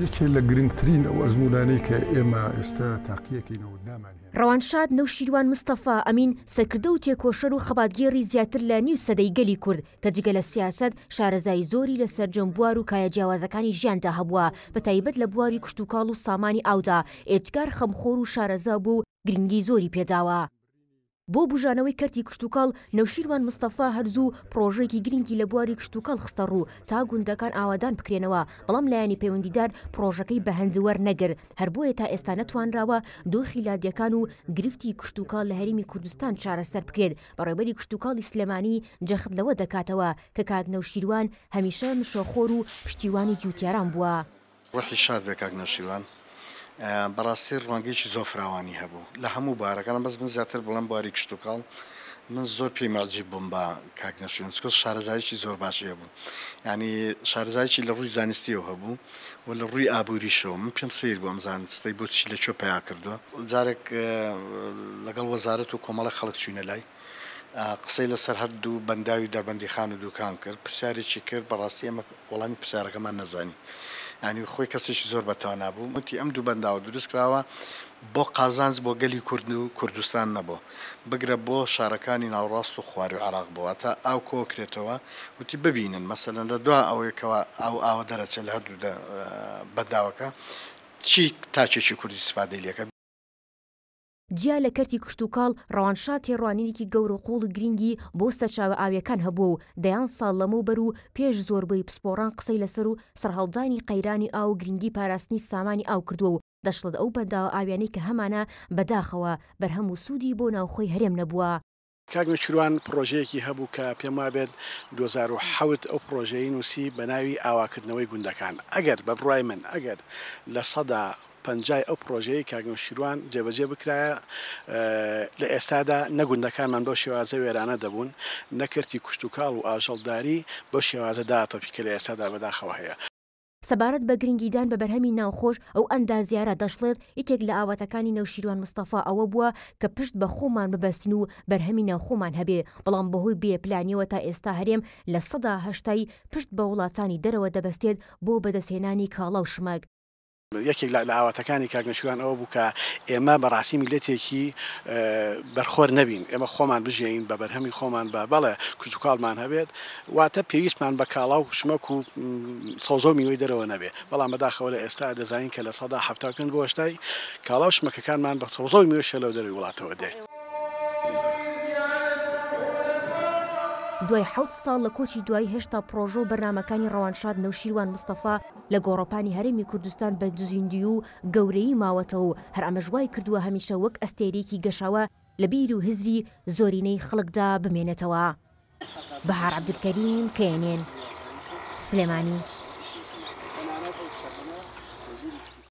یەکێ لە گرنگترین ئەو ئەزمودانی کە ئێمە ئێستا تاقیەکەینەوە دامان ڕەوانشاد نەو شیروان مستەفا ئەمین سەرکردە و تێکۆشەر و خەباتگێری زیاتر لە نیو سەدەی گەلی کورد کەجگە لە سیاست شارەزای زۆری لە سەررجەم بوار و کایە جیاوازەکانی ژیاندا هەبووە بە تایبەت لە بواری کشتتوکاڵ و سامانی ئاودا ئێجگار خەمخۆر و شارەزا بوو گرنگی زۆری پێداوە. بۆ بژانەوەی کەرتی کشتتوکڵ نەوشیروان مستەفا هەرزوو پرۆژێکی گرنگی لە بواری کشتتوکڵ خستە ڕوو تا گوندەکان ئاوادان بکرێنەوە بەڵام لایەنی پەیوەندیدار پرۆژەکەی بە هەندوەەر نەگر هەر بۆیە تا ئێستا نەتوانراوە دۆخی لادیەکان و گرفتی کشتتوکڵ لە هەرمی کوردستان چارەسەر بکرێت بەڕێبەری کشتتوکڵی سلێمانی جەخت لەوە دەکاتەوە کە کاک نەوشیروان هەمیشە مشۆخۆر و پشتیوانی جووتیاران بووە. ڕحی شاد بێ کاک نەشیوان. بەڕاستی ڕوانگەیکی زۆفراوانی هەبوو لە هەموو بارەکانم بەس من زیاتر بڵم باری کشت و کاڵ من زۆر پێی ماجی بم بە کاکنەشوێنکۆس شارەزایکی زۆر باشیە بوو ینی شارزایکی لە ڕووی زانستیەوە هەبوو و لە ڕووی ئابوووریشەوە من پێم سیر بووم زانستەی بۆچی لە چۆ پیا کردووە جارێک لەگەڵ وەزارت و کۆمەڵە خەڵک چوینە لای قسەی لەسەر هەردوو بەنداوی دەربەندی خان و دوکان کرد پرسیارێکی کرد بەڕاستی ئەمە وەڵامی پرسیارەکەمان نەزانی. ینی خۆی کەسێکی زۆر بەتانا بوو وتی ئەم دوو بەنداوە دروست کراوە بۆ قازانز بۆ گەلی کورد و کوردستان نەبوو بگرە بۆ شارەکانی ناوڕاست و خواری و عراق بووە تا ئاو کۆکرێتەوە وتی ببینن مەسەلەن لە دو ئەوەیەکەوە ئەو ئاوە دەرەچێت لە هەردوو بەداوەکە چی تاچێکی کوردی استفاده لەکە جیا لە کەرتی کشت و کاڵ ڕەوانشا تێڕوانینێکی گەورە قوڵ گرنگی بۆ سەرچاوە ئاویەکان هەبوو و دەیان ساڵ لەمە بەر و پێش زۆربەی پسپۆران قسەی لەسەر و سەررهڵدانی قەیرانی ئاو گرنگی پاراستنی سامانی ئاو کردووە و دەشڵت ئەو بەنداوە ئاویانەی کە هەمانە بەداخەوە بەرهەم و سوودی بۆ ناوخۆی هەرێم نەبووە. کاگنوچروان پرۆژەیەکی هەبوو کە پێم وابێت 2010 ئەو پرۆژەی نووسی بە ناوی ئاواکردنەوەی گوندەکان ئەگەر بە بڕای من ئەگەر لە سەدا پنجای ئەو پرۆژەیە کاگەم شیروان جێبەجێ بکرایە لە ئێستادا نەگوندەکانمان بەو شێوازە وێرانە دەبوون نەکردی کشت و کاڵ و ئاژەڵداری بۆ شێوازە داتەپی کە لە ئێستادا بەداخەوە هەیە. سەبارەت بە گرنگیدان بە بەرهەمی ناوخۆش ئەو ئەندازیارە دەشڵێت یەکێک لە ئاواتەکانی نەوشیروان مستەفا ئەوە بووە کە پشت بە خۆمان ببەستین و بەرهەمی ناوخۆمان هەبێ بەڵام بەهۆی بێپلانیەوە تا ئێستا هەرێم لە سەدا هەشتایی پشت بە وڵاتانی دەرەوە دەبەستێت بۆ بەدەسێنانی کاڵا و شمەک یەکێک لە ئاواتەکانی کاگنەشوان ئەوە بوو کە ئێمە بەڕاستی میلەتێکی بەرخۆر نەبین ئێمە خۆمان بژێین بە بەرهەمی خۆمان بە بەڵێ کوچکالمان هەبێت واتە پێویستمان بە کاڵا و شمەک و سۆزۆ میوەی دەرەوە نەبێ بەڵام بەداخەوە لە ئێستا دەزانین کە لە سەدا هەفتاکن بۆشتای کاڵاو شمەکەکانمان بە تۆزۆ میوە شەلەو دەروی وڵاتەوە دێ. دوای حوت ساڵ لە کۆچی دوای هێشتا پرۆژۆ بەرنمەکانی ڕەوانشاد نەوشیروان مستەفا لە گۆڕۆپانی هەرمی کوردستان بە دوزیندی و گەورەی ماوەتەوە و هەر ئەمەژوای کردووە هەمیشە وەک ئەستێرێکی گەشەوە لە بیر و هزری زۆرینەی خەڵکدا بمێنێتەوە بەهار عبدولکەریم کێنێن سلێمانی